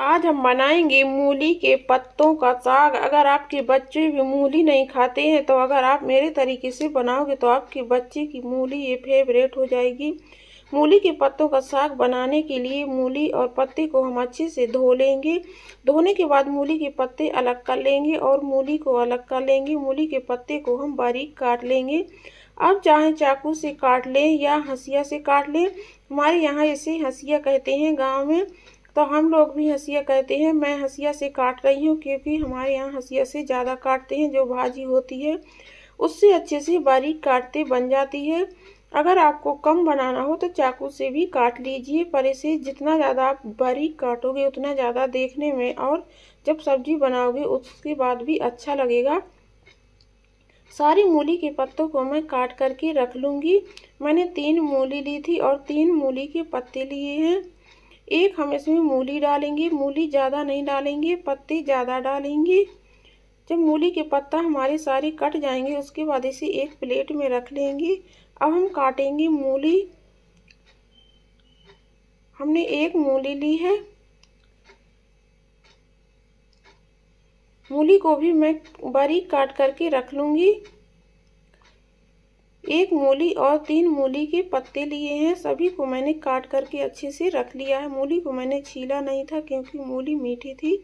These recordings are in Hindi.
आज हम बनाएंगे मूली के पत्तों का साग अगर आपके बच्चे भी मूली नहीं खाते हैं तो अगर आप मेरे तरीके से बनाओगे तो आपके बच्चे की मूली ये फेवरेट हो जाएगी मूली के पत्तों का साग बनाने के लिए मूली और पत्ते को हम अच्छे से धो लेंगे धोने के बाद मूली के पत्ते अलग कर लेंगे और मूली को अलग कर लेंगे मूली के पत्ते को हम बारीक काट लेंगे अब चाहे चाकू से काट लें या हंसिया से काट लें हमारे यहाँ इसे हंसिया कहते हैं गाँव में तो हम लोग भी हंसिया कहते हैं मैं हंसिया से काट रही हूँ क्योंकि हमारे यहाँ हंसिया से ज़्यादा काटते हैं जो भाजी होती है उससे अच्छे से बारीक काटते बन जाती है अगर आपको कम बनाना हो तो चाकू से भी काट लीजिए पर इसे जितना ज़्यादा आप बारीक काटोगे उतना ज़्यादा देखने में और जब सब्जी बनाओगे उसके बाद भी अच्छा लगेगा सारी मूली के पत्तों को मैं काट करके रख लूँगी मैंने तीन मूली ली थी और तीन मूली के पत्ते लिए हैं एक हम इसमें मूली डालेंगे मूली ज़्यादा नहीं डालेंगे पत्ते ज़्यादा डालेंगे जब मूली के पत्ता हमारे सारे कट जाएंगे उसके बाद इसे एक प्लेट में रख लेंगे अब हम काटेंगे मूली हमने एक मूली ली है मूली को भी मैं बारीक काट करके रख लूँगी एक मूली और तीन मूली के पत्ते लिए हैं सभी को मैंने काट करके अच्छे से रख लिया है मूली को मैंने छीला नहीं था क्योंकि मूली मीठी थी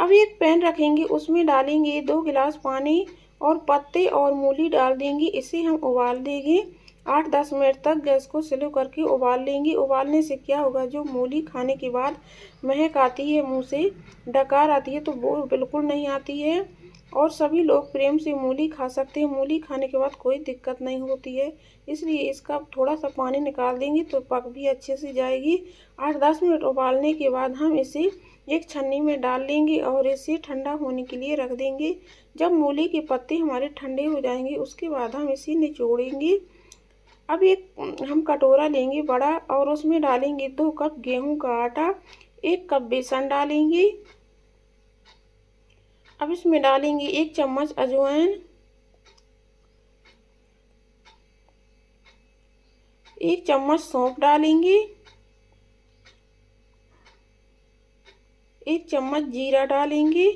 अब एक पैन रखेंगे उसमें डालेंगे दो गिलास पानी और पत्ते और मूली डाल देंगे इसे हम उबाल देंगे आठ दस मिनट तक गैस को स्लो करके उबाल लेंगे उबालने से क्या होगा जो मूली खाने के बाद महक आती है मुंह से डकार आती है तो वो बिल्कुल नहीं आती है और सभी लोग प्रेम से मूली खा सकते हैं मूली खाने के बाद कोई दिक्कत नहीं होती है इसलिए इसका थोड़ा सा पानी निकाल देंगे तो पक भी अच्छे से जाएगी आठ दस मिनट उबालने के बाद हम इसे एक छन्नी में डाल लेंगे और इसे ठंडा होने के लिए रख देंगे जब मूली के पत्ते हमारे ठंडे हो जाएंगे उसके बाद हम इसे निचोड़ेंगे अब एक हम कटोरा लेंगे बड़ा और उसमें डालेंगे दो कप गेहूं का आटा एक कप बेसन डालेंगे अब इसमें डालेंगे एक चम्मच अजवाइन एक चम्मच सौंप डालेंगे एक चम्मच जीरा डालेंगे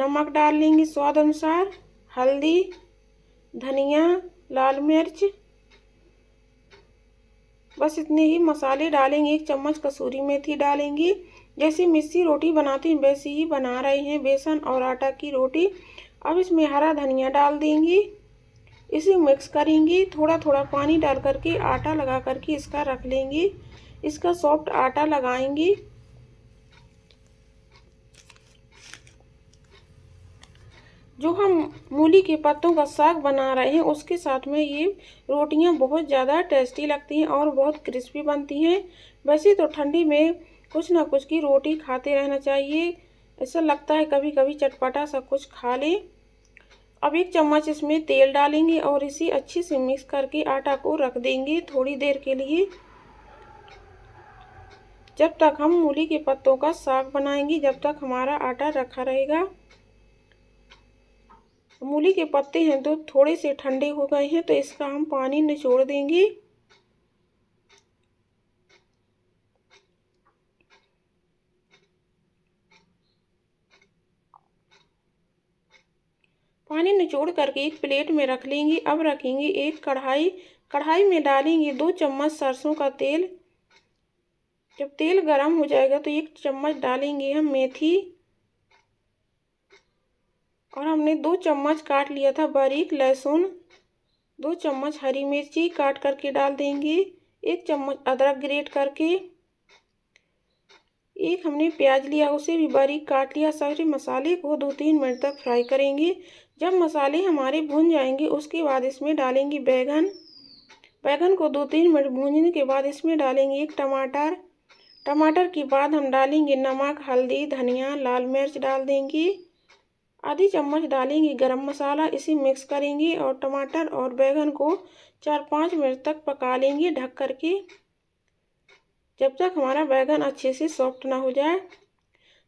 नमक डाल लेंगे स्वाद अनुसार हल्दी धनिया लाल मिर्च बस इतने ही मसाले डालेंगे एक चम्मच कसूरी मेथी डालेंगे जैसी मिस्सी रोटी बनाती वैसी ही बना रही हैं बेसन और आटा की रोटी अब इसमें हरा धनिया डाल देंगी इसे मिक्स करेंगी थोड़ा थोड़ा पानी डाल करके आटा लगा करके इसका रख लेंगी इसका सॉफ्ट आटा लगाएंगी जो हम मूली के पत्तों का साग बना रहे हैं उसके साथ में ये रोटियां बहुत ज़्यादा टेस्टी लगती हैं और बहुत क्रिस्पी बनती हैं वैसे तो ठंडी में कुछ ना कुछ की रोटी खाते रहना चाहिए ऐसा लगता है कभी कभी चटपटा सा कुछ खा लें अब एक चम्मच इसमें तेल डालेंगे और इसे अच्छे से मिक्स करके आटा को रख देंगे थोड़ी देर के लिए जब तक हम मूली के पत्तों का साग बनाएंगे जब तक हमारा आटा रखा रहेगा मूली के पत्ते हैं तो थोड़े से ठंडे हो गए हैं तो इसका हम पानी निचोड़ देंगे पानी निचोड़ करके एक प्लेट में रख लेंगे अब रखेंगे एक कढ़ाई कढ़ाई में डालेंगे दो चम्मच सरसों का तेल जब तेल गरम हो जाएगा तो एक चम्मच डालेंगे हम मेथी और हमने दो चम्मच काट लिया था बारीक लहसुन दो चम्मच हरी मिर्ची काट करके डाल देंगे एक चम्मच अदरक ग्रेट करके एक हमने प्याज लिया उसे भी बारीक काट लिया सारे मसाले को दो तीन मिनट तक फ्राई करेंगे जब मसाले हमारे भून जाएंगे उसके बाद इसमें डालेंगे बैगन बैगन को दो तीन मिनट भूनने के बाद इसमें डालेंगे एक टमाटर टमाटर के बाद हम डालेंगे नमक हल्दी धनिया लाल मिर्च डाल देंगे आधी चम्मच डालेंगे गरम मसाला इसे मिक्स करेंगे और टमाटर और बैगन को चार पाँच मिनट तक पका लेंगे ढक कर के जब तक हमारा बैगन अच्छे से सॉफ्ट ना हो जाए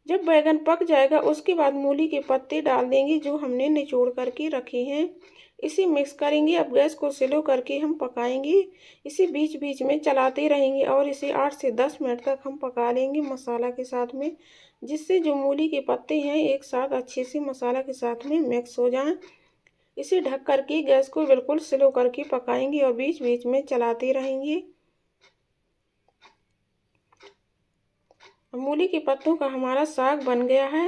जब बैगन पक जाएगा उसके बाद मूली के पत्ते डाल देंगे जो हमने निचोड़ करके रखे हैं इसे मिक्स करेंगे अब गैस को स्लो करके हम पकाएंगे इसे बीच बीच में चलाते रहेंगे और इसे आठ से दस मिनट तक हम पका लेंगे मसाला के साथ में जिससे जो मूली के पत्ते हैं एक साथ अच्छे से मसाला के साथ में मिक्स हो जाएं इसे ढक करके गैस को बिल्कुल स्लो करके पकाएंगे और बीच बीच में चलाते रहेंगे मूली के पत्तों का हमारा साग बन गया है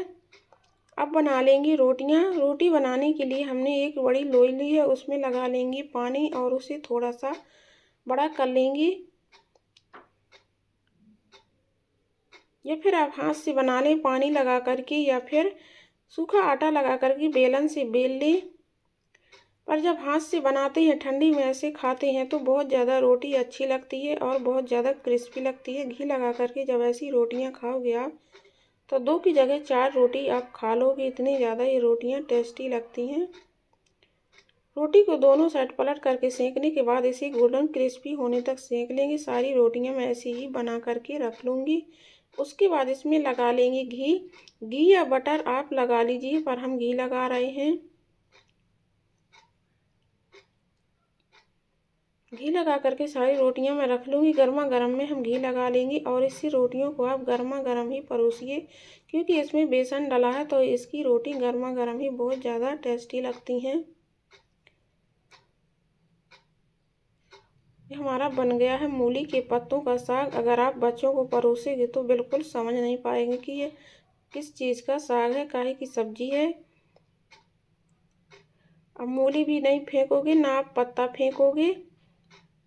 अब बना लेंगे रोटियां रोटी बनाने के लिए हमने एक बड़ी लोई ली है उसमें लगा लेंगे पानी और उसे थोड़ा सा बड़ा कर लेंगे या फिर आप हाथ से बना लें पानी लगा करके या फिर सूखा आटा लगा करके बेलन से बेल लें पर जब हाथ से बनाते हैं ठंडी में ऐसे खाते हैं तो बहुत ज़्यादा रोटी अच्छी लगती है और बहुत ज़्यादा क्रिस्पी लगती है घी लगा करके जब ऐसी रोटियाँ खाओगे आप तो दो की जगह चार रोटी आप खा लोगे इतनी ज़्यादा ये रोटियाँ टेस्टी लगती हैं रोटी को दोनों साइड पलट करके सेंकने के बाद इसे गोल्डन क्रिस्पी होने तक सेंक लेंगे सारी रोटियां मैं ऐसे ही बना करके रख लूँगी उसके बाद इसमें लगा लेंगे घी घी या बटर आप लगा लीजिए पर हम घी लगा रहे हैं घी लगा करके सारी रोटियां मैं रख लूँगी गर्मा गर्म में हम घी लगा लेंगे और इसी रोटियों को आप गर्मा गर्म ही परोसिए क्योंकि इसमें बेसन डला है तो इसकी रोटी गर्मा गर्म ही बहुत ज़्यादा टेस्टी लगती हैं हमारा बन गया है मूली के पत्तों का साग अगर आप बच्चों को परोसेंगे तो बिल्कुल समझ नहीं पाएंगे कि ये किस चीज़ का साग है काहे की सब्जी है अब मूली भी नहीं फेंकोगे ना आप पत्ता फेंकोगे